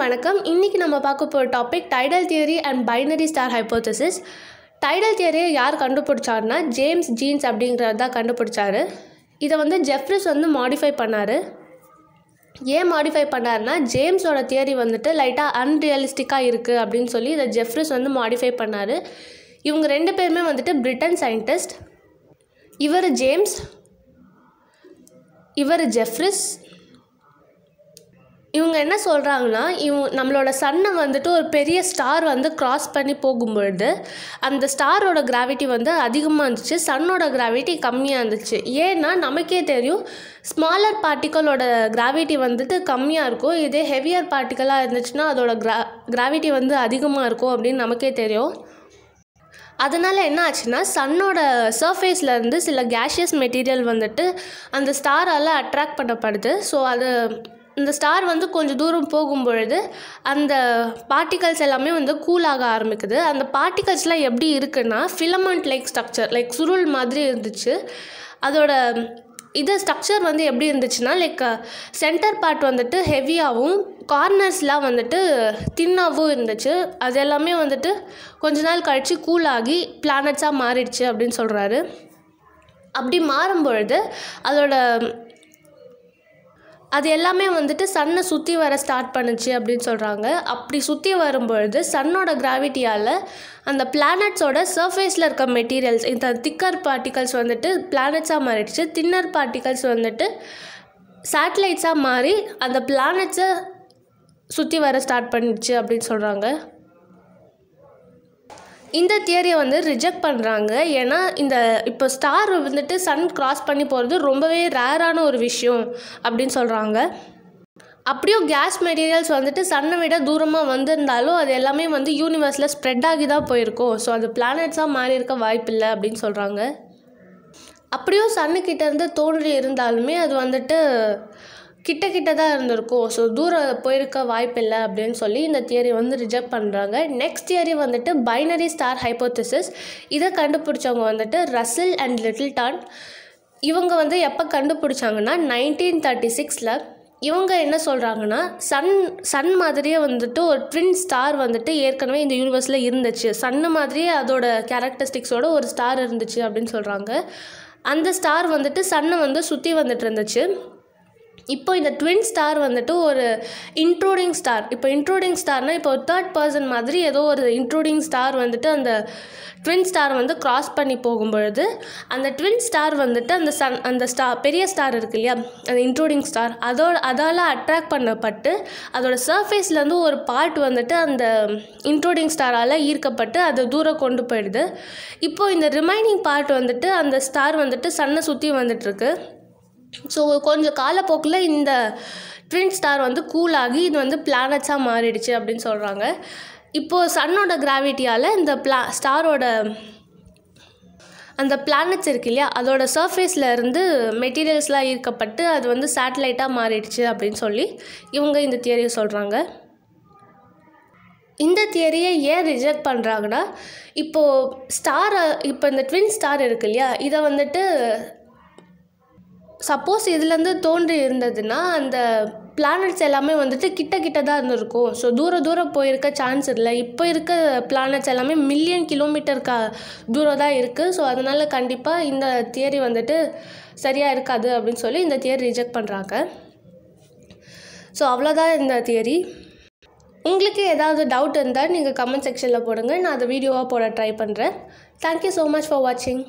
வணக்கம் இன்றைக்கி நம்ம பார்க்க போகிற topic tidal theory and binary star hypothesis tidal தியரியை யார் கண்டுபிடிச்சாருன்னா ஜேம்ஸ் ஜீன்ஸ் அப்படிங்கிறது தான் கண்டுபிடிச்சாரு இதை வந்து ஜெஃப்ரிஸ் வந்து மாடிஃபை பண்ணார் ஏன் மாடிஃபை பண்ணார்னா ஜேம்ஸோட தியரி வந்துட்டு லைட்டாக அன்ரியலிஸ்டிக்காக இருக்குது அப்படின்னு சொல்லி இதை ஜெஃப்ரிஸ் வந்து மாடிஃபை பண்ணார் இவங்க ரெண்டு பேருமே வந்துட்டு பிரிட்டன் சயின்டிஸ்ட் இவர் ஜேம்ஸ் இவர் ஜெஃப்ரிஸ் இவங்க என்ன சொல்கிறாங்கன்னா இவங்க நம்மளோட சன்னை வந்துட்டு ஒரு பெரிய ஸ்டார் வந்து க்ராஸ் பண்ணி போகும்பொழுது அந்த ஸ்டாரோட கிராவிட்டி வந்து அதிகமாக இருந்துச்சு சன்னோட கிராவிட்டி கம்மியாக இருந்துச்சு ஏன்னா நமக்கே தெரியும் ஸ்மாலர் பார்ட்டிக்கலோட கிராவிட்டி வந்துட்டு கம்மியாக இருக்கும் இதே ஹெவியர் பார்ட்டிக்கலாக இருந்துச்சுன்னா அதோட கிரா கிராவிட்டி வந்து அதிகமாக இருக்கும் அப்படின்னு நமக்கே தெரியும் அதனால் என்ன ஆச்சுன்னா சன்னோட சர்ஃபேஸ்லேருந்து சில கேஷியஸ் மெட்டீரியல் வந்துட்டு அந்த ஸ்டாரால் அட்ராக்ட் பண்ணப்படுது ஸோ அது இந்த ஸ்டார் வந்து கொஞ்சம் தூரம் போகும் பொழுது அந்த பார்ட்டிகல்ஸ் எல்லாமே வந்து கூலாக ஆரம்பிக்குது அந்த பார்ட்டிகல்ஸ்லாம் எப்படி இருக்குன்னா ஃபிலமெண்ட் லைக் ஸ்ட்ரக்சர் லைக் சுருள் மாதிரி இருந்துச்சு அதோட இது ஸ்ட்ரக்சர் வந்து எப்படி இருந்துச்சுன்னா லைக் சென்டர் பார்ட் வந்துட்டு ஹெவியாகவும் கார்னர்ஸ்லாம் வந்துட்டு தின்னாகவும் இருந்துச்சு அது எல்லாமே வந்துட்டு கொஞ்ச நாள் கழித்து கூலாகி பிளானட்ஸாக மாறிடுச்சு அப்படின்னு சொல்கிறாரு அப்படி மாறும் பொழுது அதோட அது எல்லாமே வந்துட்டு சன்னை சுற்றி வர ஸ்டார்ட் பண்ணுச்சு அப்படின்னு சொல்கிறாங்க அப்படி சுற்றி வரும்பொழுது சன்னோட கிராவிட்டியால் அந்த பிளானட்ஸோட சர்ஃபேஸில் இருக்க மெட்டீரியல்ஸ் இந்த திக்கர் பார்ட்டிகல்ஸ் வந்துட்டு பிளானட்ஸாக மாறிடுச்சு தின்னர் பார்ட்டிகல்ஸ் வந்துட்டு சேட்டலைட்ஸாக மாறி அந்த பிளானட்ஸை சுற்றி வர ஸ்டார்ட் பண்ணிடுச்சு அப்படின்னு சொல்கிறாங்க இந்த தியரியை வந்து ரிஜெக்ட் பண்ணுறாங்க ஏன்னா இந்த இப்போ ஸ்டார் வந்துட்டு சன் கிராஸ் பண்ணி போகிறது ரொம்பவே ரேரான ஒரு விஷயம் அப்படின்னு சொல்கிறாங்க அப்படியும் கேஸ் மெட்டீரியல்ஸ் வந்துட்டு சன்னை விட தூரமாக வந்திருந்தாலும் அது எல்லாமே வந்து யூனிவர்ஸில் ஸ்ப்ரெட் ஆகி தான் போயிருக்கும் ஸோ அது பிளானட்ஸாக மாறி இருக்க வாய்ப்பில்லை அப்படின்னு சொல்கிறாங்க அப்படியும் சன்னுக்கிட்டேருந்து தோன்றி இருந்தாலுமே அது வந்துட்டு கிட்ட கிட்ட தான் இருந்திருக்கும் ஸோ தூரம் போயிருக்க வாய்ப்பில்லை அப்படின்னு சொல்லி இந்த தியரி வந்து ரிஜெக்ட் பண்ணுறாங்க நெக்ஸ்ட் தியரி வந்துட்டு பைனரி ஸ்டார் ஹைப்போத்திசிஸ் இதை கண்டுபிடிச்சவங்க வந்துட்டு ரசில் அண்ட் லிட்டில் டான் இவங்க வந்து எப்போ கண்டுபிடிச்சாங்கன்னா நைன்டீன் தேர்ட்டி சிக்ஸில் இவங்க என்ன சொல்கிறாங்கன்னா சன் சன் மாதிரியே வந்துட்டு ஒரு ட்வின் ஸ்டார் வந்துட்டு ஏற்கனவே இந்த யூனிவர்ஸில் இருந்துச்சு சன்னு மாதிரியே அதோட கேரக்டரிஸ்டிக்ஸோட ஒரு ஸ்டார் இருந்துச்சு அப்படின்னு சொல்கிறாங்க அந்த ஸ்டார் வந்துட்டு சன்னை வந்து சுற்றி வந்துட்டு இருந்துச்சு இப்போ இந்த ட்வின் ஸ்டார் வந்துட்டு ஒரு இன்ட்ரூடிங் ஸ்டார் இப்போ இன்ட்ரூடிங் ஸ்டார்னால் இப்போ ஒரு தேர்ட் பர்சன் மாதிரி ஏதோ ஒரு இன்ட்ரூடிங் ஸ்டார் வந்துட்டு அந்த ட்வின் ஸ்டார் வந்து கிராஸ் பண்ணி போகும்பொழுது அந்த ட்வின் ஸ்டார் வந்துட்டு அந்த சன் அந்த ஸ்டார் பெரிய ஸ்டார் இருக்கு இல்லையா அந்த இன்ட்ரூடிங் ஸ்டார் அதோட அதால் அட்ராக்ட் பண்ணப்பட்டு அதோட சர்ஃபேஸ்லேருந்து ஒரு பார்ட் வந்துட்டு அந்த இன்ட்ரூடிங் ஸ்டாரால் ஈர்க்கப்பட்டு அதை தூரம் கொண்டு போயிடுது இப்போது இந்த ரிமைனிங் பார்ட் வந்துட்டு அந்த ஸ்டார் வந்துட்டு சன்னை சுற்றி வந்துட்டுருக்கு ஸோ கொஞ்சம் காலப்போக்கில் இந்த ட்வின் ஸ்டார் வந்து கூலாகி இது வந்து பிளானட்ஸாக மாறிடுச்சு அப்படின்னு சொல்கிறாங்க இப்போது சன்னோட கிராவிட்டியால் இந்த பிளா ஸ்டாரோட அந்த பிளானட்ஸ் இருக்கு இல்லையா அதோட சர்ஃபேஸில் இருந்து மெட்டீரியல்ஸ்லாம் ஈர்க்கப்பட்டு அது வந்து சேட்டலைட்டாக மாறிடுச்சு அப்படின்னு சொல்லி இவங்க இந்த தியரியை சொல்கிறாங்க இந்த தியரியை ஏன் ரிஜெக்ட் பண்ணுறாங்கன்னா இப்போது ஸ்டாரை இப்போ இந்த ட்வின் ஸ்டார் இருக்கு இல்லையா இதை வந்துட்டு சப்போஸ் இதுலேருந்து தோன்றி இருந்ததுன்னா அந்த பிளானட்ஸ் எல்லாமே வந்துட்டு கிட்ட கிட்ட தான் இருந்திருக்கும் ஸோ தூர தூரம் போயிருக்க சான்ஸ் இல்லை இப்போ இருக்க பிளானட்ஸ் எல்லாமே மில்லியன் கிலோமீட்டர் கா தூரம் தான் இருக்குது ஸோ அதனால் கண்டிப்பாக இந்த தியரி வந்துட்டு சரியாக இருக்காது அப்படின்னு சொல்லி இந்த தியரி ரிஜெக்ட் பண்ணுறாங்க ஸோ அவ்வளோதான் இந்த தியரி உங்களுக்கு ஏதாவது டவுட் இருந்தால் நீங்கள் கமெண்ட் செக்ஷனில் போடுங்க நான் அதை வீடியோவாக போட ட்ரை பண்ணுறேன் தேங்க்யூ ஸோ மச் ஃபார் வாட்சிங்